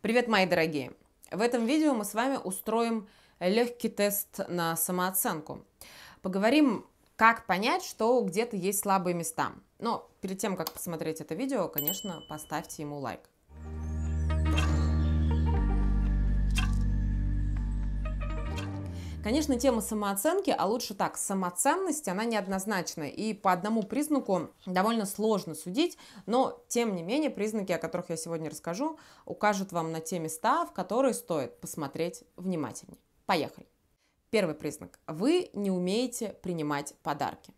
Привет, мои дорогие! В этом видео мы с вами устроим легкий тест на самооценку. Поговорим, как понять, что где-то есть слабые места. Но перед тем, как посмотреть это видео, конечно, поставьте ему лайк. Конечно, тема самооценки, а лучше так, самоценность, она неоднозначная и по одному признаку довольно сложно судить, но, тем не менее, признаки, о которых я сегодня расскажу, укажут вам на те места, в которые стоит посмотреть внимательнее. Поехали! Первый признак. Вы не умеете принимать подарки.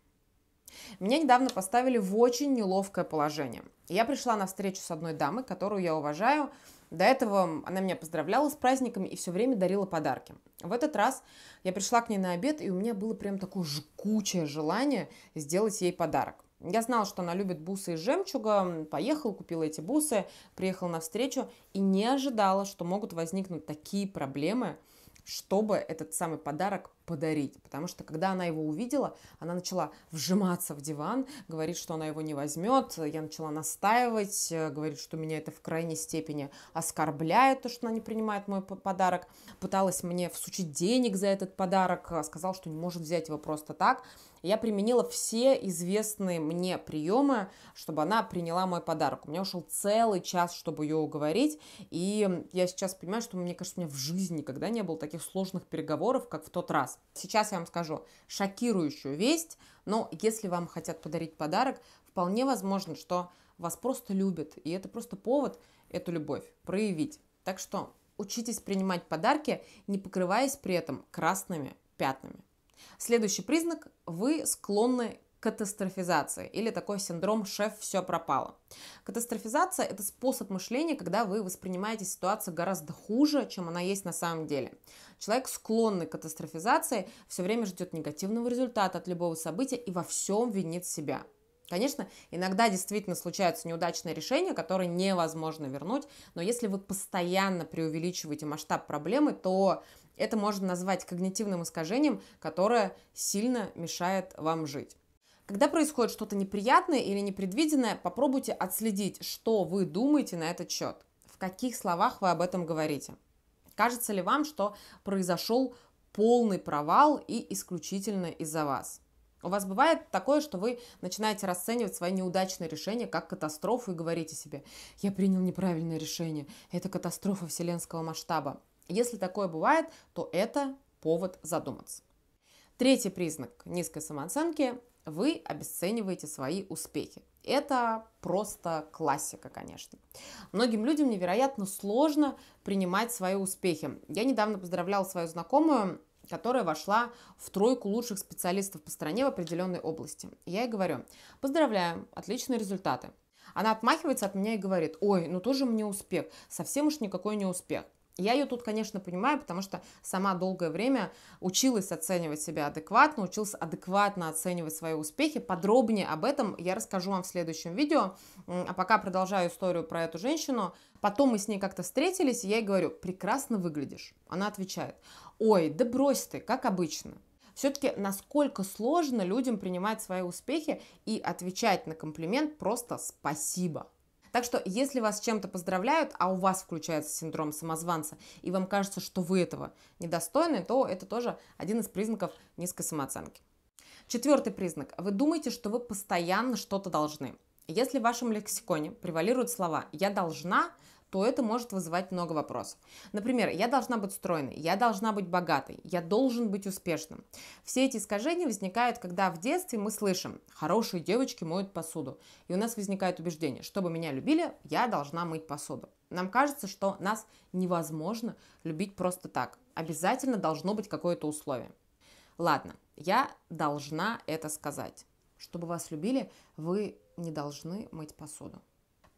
Меня недавно поставили в очень неловкое положение. Я пришла на встречу с одной дамой, которую я уважаю, до этого она меня поздравляла с праздниками и все время дарила подарки. В этот раз я пришла к ней на обед, и у меня было прям такое жгучее желание сделать ей подарок. Я знала, что она любит бусы из жемчуга, поехала, купила эти бусы, приехала на встречу и не ожидала, что могут возникнуть такие проблемы, чтобы этот самый подарок подарить. Потому что, когда она его увидела, она начала вжиматься в диван, говорит, что она его не возьмет. Я начала настаивать, э, говорит, что меня это в крайней степени оскорбляет, то, что она не принимает мой подарок. Пыталась мне всучить денег за этот подарок, а сказал, что не может взять его просто так. Я применила все известные мне приемы, чтобы она приняла мой подарок. У меня ушел целый час, чтобы ее уговорить, и я сейчас понимаю, что, мне кажется, у меня в жизни никогда не было таких сложных переговоров, как в тот раз вас. Сейчас я вам скажу шокирующую весть, но если вам хотят подарить подарок, вполне возможно, что вас просто любят, и это просто повод эту любовь проявить. Так что учитесь принимать подарки, не покрываясь при этом красными пятнами. Следующий признак – вы склонны катастрофизации или такой синдром «шеф, все пропало». Катастрофизация – это способ мышления, когда вы воспринимаете ситуацию гораздо хуже, чем она есть на самом деле. Человек, склонный к катастрофизации, все время ждет негативного результата от любого события и во всем винит себя. Конечно, иногда действительно случаются неудачные решения, которые невозможно вернуть, но если вы постоянно преувеличиваете масштаб проблемы, то это можно назвать когнитивным искажением, которое сильно мешает вам жить. Когда происходит что-то неприятное или непредвиденное, попробуйте отследить, что вы думаете на этот счет, в каких словах вы об этом говорите. Кажется ли вам, что произошел полный провал и исключительно из-за вас? У вас бывает такое, что вы начинаете расценивать свои неудачные решения как катастрофу и говорите себе, я принял неправильное решение, это катастрофа вселенского масштаба. Если такое бывает, то это повод задуматься. Третий признак низкой самооценки вы обесцениваете свои успехи. Это просто классика, конечно. Многим людям невероятно сложно принимать свои успехи. Я недавно поздравляла свою знакомую, которая вошла в тройку лучших специалистов по стране в определенной области. И я ей говорю, поздравляю, отличные результаты. Она отмахивается от меня и говорит, ой, ну тоже мне успех, совсем уж никакой не успех. Я ее тут, конечно, понимаю, потому что сама долгое время училась оценивать себя адекватно, училась адекватно оценивать свои успехи. Подробнее об этом я расскажу вам в следующем видео. А пока продолжаю историю про эту женщину. Потом мы с ней как-то встретились, и я ей говорю, прекрасно выглядишь. Она отвечает, ой, да брось ты, как обычно все-таки насколько сложно людям принимать свои успехи и отвечать на комплимент просто спасибо. Так что, если вас чем-то поздравляют, а у вас включается синдром самозванца, и вам кажется, что вы этого недостойны, то это тоже один из признаков низкой самооценки. Четвертый признак. Вы думаете, что вы постоянно что-то должны. Если в вашем лексиконе превалируют слова «я должна», то это может вызывать много вопросов. Например, я должна быть стройной, я должна быть богатой, я должен быть успешным. Все эти искажения возникают, когда в детстве мы слышим «хорошие девочки моют посуду», и у нас возникает убеждение, чтобы меня любили, я должна мыть посуду. Нам кажется, что нас невозможно любить просто так. Обязательно должно быть какое-то условие. Ладно, я должна это сказать. Чтобы вас любили, вы не должны мыть посуду.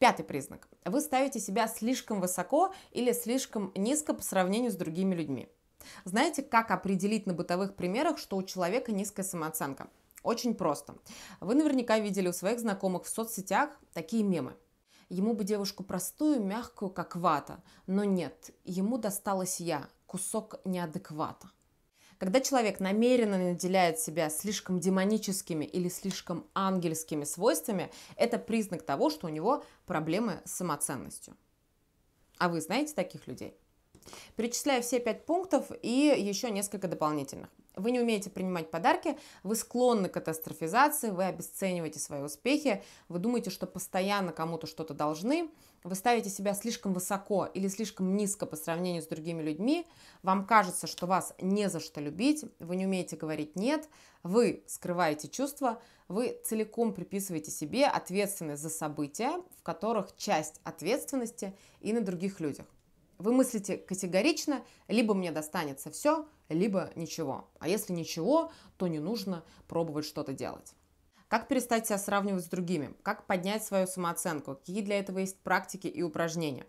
Пятый признак. Вы ставите себя слишком высоко или слишком низко по сравнению с другими людьми. Знаете, как определить на бытовых примерах, что у человека низкая самооценка? Очень просто. Вы наверняка видели у своих знакомых в соцсетях такие мемы. Ему бы девушку простую, мягкую, как вата. Но нет, ему досталась я, кусок неадеквата. Когда человек намеренно наделяет себя слишком демоническими или слишком ангельскими свойствами, это признак того, что у него проблемы с самоценностью. А вы знаете таких людей? Перечисляю все пять пунктов и еще несколько дополнительных. Вы не умеете принимать подарки, вы склонны к катастрофизации, вы обесцениваете свои успехи, вы думаете, что постоянно кому-то что-то должны, вы ставите себя слишком высоко или слишком низко по сравнению с другими людьми, вам кажется, что вас не за что любить, вы не умеете говорить «нет», вы скрываете чувства, вы целиком приписываете себе ответственность за события, в которых часть ответственности и на других людях. Вы мыслите категорично, либо мне достанется все, либо ничего. А если ничего, то не нужно пробовать что-то делать. Как перестать себя сравнивать с другими? Как поднять свою самооценку? Какие для этого есть практики и упражнения?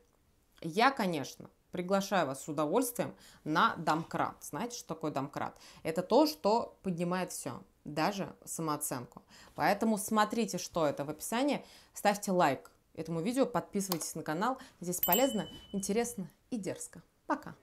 Я, конечно, приглашаю вас с удовольствием на домкрат. Знаете, что такое домкрат? Это то, что поднимает все, даже самооценку. Поэтому смотрите, что это в описании, ставьте лайк этому видео, подписывайтесь на канал. Здесь полезно, интересно и дерзко. Пока!